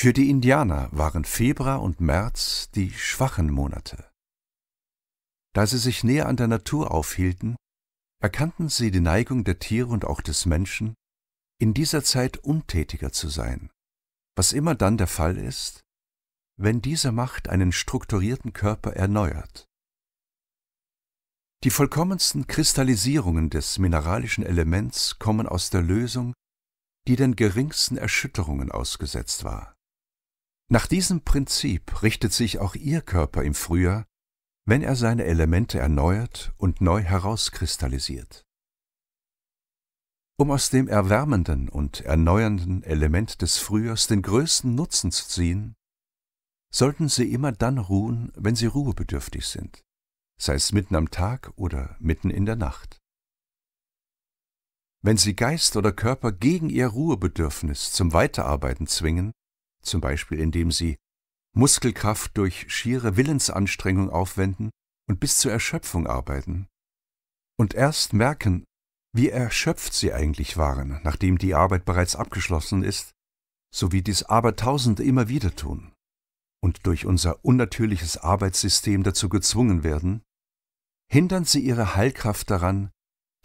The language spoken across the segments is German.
Für die Indianer waren Februar und März die schwachen Monate. Da sie sich näher an der Natur aufhielten, erkannten sie die Neigung der Tiere und auch des Menschen, in dieser Zeit untätiger zu sein, was immer dann der Fall ist, wenn diese Macht einen strukturierten Körper erneuert. Die vollkommensten Kristallisierungen des mineralischen Elements kommen aus der Lösung, die den geringsten Erschütterungen ausgesetzt war. Nach diesem Prinzip richtet sich auch Ihr Körper im Frühjahr, wenn er seine Elemente erneuert und neu herauskristallisiert. Um aus dem erwärmenden und erneuernden Element des Frühjahrs den größten Nutzen zu ziehen, sollten Sie immer dann ruhen, wenn Sie ruhebedürftig sind, sei es mitten am Tag oder mitten in der Nacht. Wenn Sie Geist oder Körper gegen Ihr Ruhebedürfnis zum Weiterarbeiten zwingen, zum Beispiel indem sie Muskelkraft durch schiere Willensanstrengung aufwenden und bis zur Erschöpfung arbeiten und erst merken, wie erschöpft sie eigentlich waren, nachdem die Arbeit bereits abgeschlossen ist, so wie dies Abertausende immer wieder tun und durch unser unnatürliches Arbeitssystem dazu gezwungen werden, hindern sie ihre Heilkraft daran,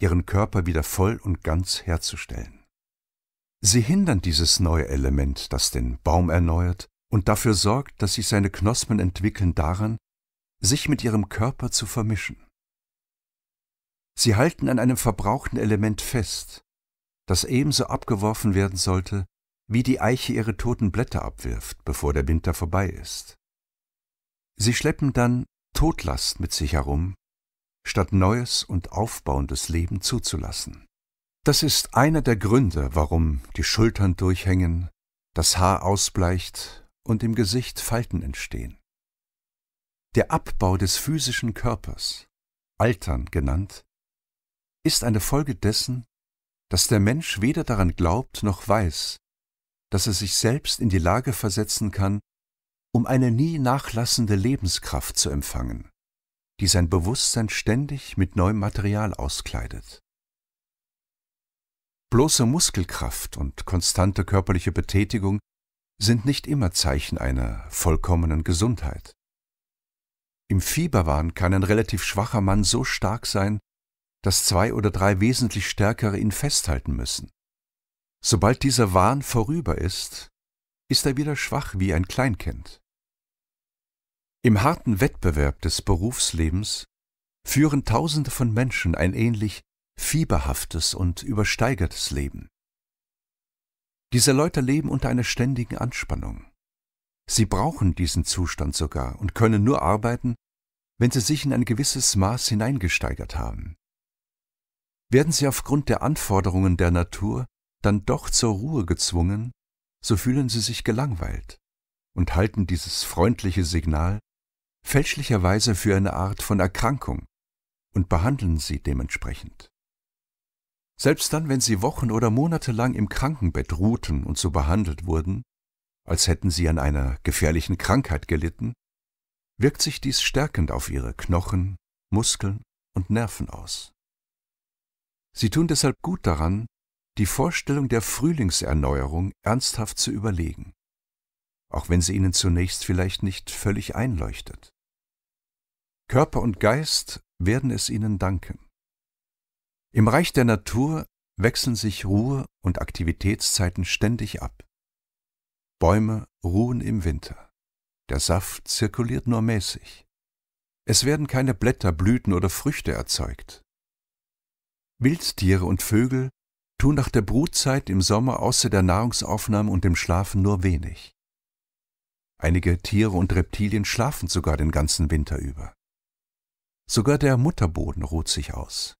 ihren Körper wieder voll und ganz herzustellen. Sie hindern dieses neue Element, das den Baum erneuert und dafür sorgt, dass sich seine Knospen entwickeln, daran, sich mit ihrem Körper zu vermischen. Sie halten an einem verbrauchten Element fest, das ebenso abgeworfen werden sollte, wie die Eiche ihre toten Blätter abwirft, bevor der Winter vorbei ist. Sie schleppen dann Todlast mit sich herum, statt neues und aufbauendes Leben zuzulassen. Das ist einer der Gründe, warum die Schultern durchhängen, das Haar ausbleicht und im Gesicht Falten entstehen. Der Abbau des physischen Körpers, Altern genannt, ist eine Folge dessen, dass der Mensch weder daran glaubt noch weiß, dass er sich selbst in die Lage versetzen kann, um eine nie nachlassende Lebenskraft zu empfangen, die sein Bewusstsein ständig mit neuem Material auskleidet. Bloße Muskelkraft und konstante körperliche Betätigung sind nicht immer Zeichen einer vollkommenen Gesundheit. Im Fieberwahn kann ein relativ schwacher Mann so stark sein, dass zwei oder drei wesentlich stärkere ihn festhalten müssen. Sobald dieser Wahn vorüber ist, ist er wieder schwach wie ein Kleinkind. Im harten Wettbewerb des Berufslebens führen Tausende von Menschen ein ähnlich fieberhaftes und übersteigertes Leben. Diese Leute leben unter einer ständigen Anspannung. Sie brauchen diesen Zustand sogar und können nur arbeiten, wenn sie sich in ein gewisses Maß hineingesteigert haben. Werden sie aufgrund der Anforderungen der Natur dann doch zur Ruhe gezwungen, so fühlen sie sich gelangweilt und halten dieses freundliche Signal fälschlicherweise für eine Art von Erkrankung und behandeln sie dementsprechend. Selbst dann, wenn sie Wochen oder Monate lang im Krankenbett ruhten und so behandelt wurden, als hätten sie an einer gefährlichen Krankheit gelitten, wirkt sich dies stärkend auf ihre Knochen, Muskeln und Nerven aus. Sie tun deshalb gut daran, die Vorstellung der Frühlingserneuerung ernsthaft zu überlegen, auch wenn sie ihnen zunächst vielleicht nicht völlig einleuchtet. Körper und Geist werden es ihnen danken. Im Reich der Natur wechseln sich Ruhe- und Aktivitätszeiten ständig ab. Bäume ruhen im Winter. Der Saft zirkuliert nur mäßig. Es werden keine Blätter, Blüten oder Früchte erzeugt. Wildtiere und Vögel tun nach der Brutzeit im Sommer außer der Nahrungsaufnahme und dem Schlafen nur wenig. Einige Tiere und Reptilien schlafen sogar den ganzen Winter über. Sogar der Mutterboden ruht sich aus.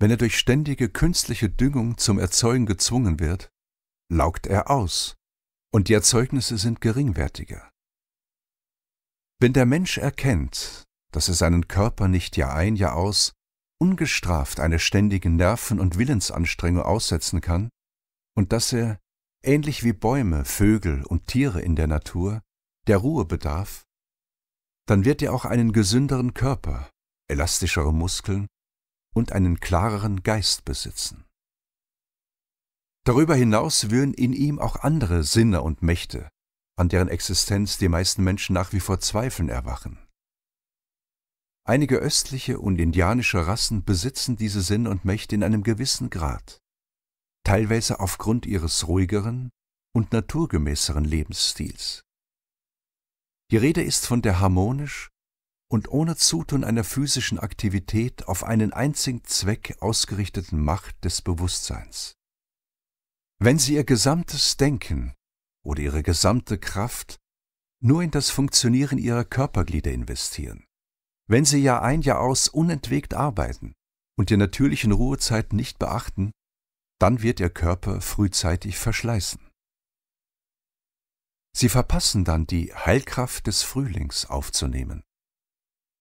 Wenn er durch ständige künstliche Düngung zum Erzeugen gezwungen wird, laugt er aus, und die Erzeugnisse sind geringwertiger. Wenn der Mensch erkennt, dass er seinen Körper nicht Jahr ein, Jahr aus, ungestraft einer ständigen Nerven- und Willensanstrengung aussetzen kann und dass er, ähnlich wie Bäume, Vögel und Tiere in der Natur, der Ruhe bedarf, dann wird er auch einen gesünderen Körper, elastischere Muskeln und einen klareren Geist besitzen. Darüber hinaus wühlen in ihm auch andere Sinne und Mächte, an deren Existenz die meisten Menschen nach wie vor zweifeln erwachen. Einige östliche und indianische Rassen besitzen diese Sinne und Mächte in einem gewissen Grad, teilweise aufgrund ihres ruhigeren und naturgemäßeren Lebensstils. Die Rede ist von der harmonisch und ohne Zutun einer physischen Aktivität auf einen einzigen Zweck ausgerichteten Macht des Bewusstseins. Wenn Sie Ihr gesamtes Denken oder Ihre gesamte Kraft nur in das Funktionieren Ihrer Körperglieder investieren, wenn Sie Jahr ein, Jahr aus unentwegt arbeiten und die natürlichen Ruhezeiten nicht beachten, dann wird Ihr Körper frühzeitig verschleißen. Sie verpassen dann die Heilkraft des Frühlings aufzunehmen